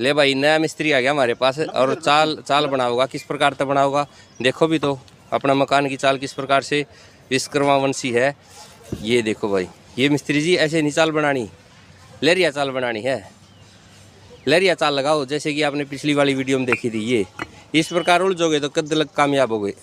ले भाई नया मिस्त्री आ गया हमारे पास और चाल चाल बना होगा किस प्रकार तक बना होगा देखो भी तो अपना मकान की चाल किस प्रकार से विश्वकर्मा वंशी है ये देखो भाई ये मिस्त्री जी ऐसे नहीं चाल बनानी लहरिया चाल बनानी है लहरिया चाल लगाओ जैसे कि आपने पिछली वाली वीडियो में देखी थी ये इस प्रकार उलझोगे तो कद लग कामयाब हो गए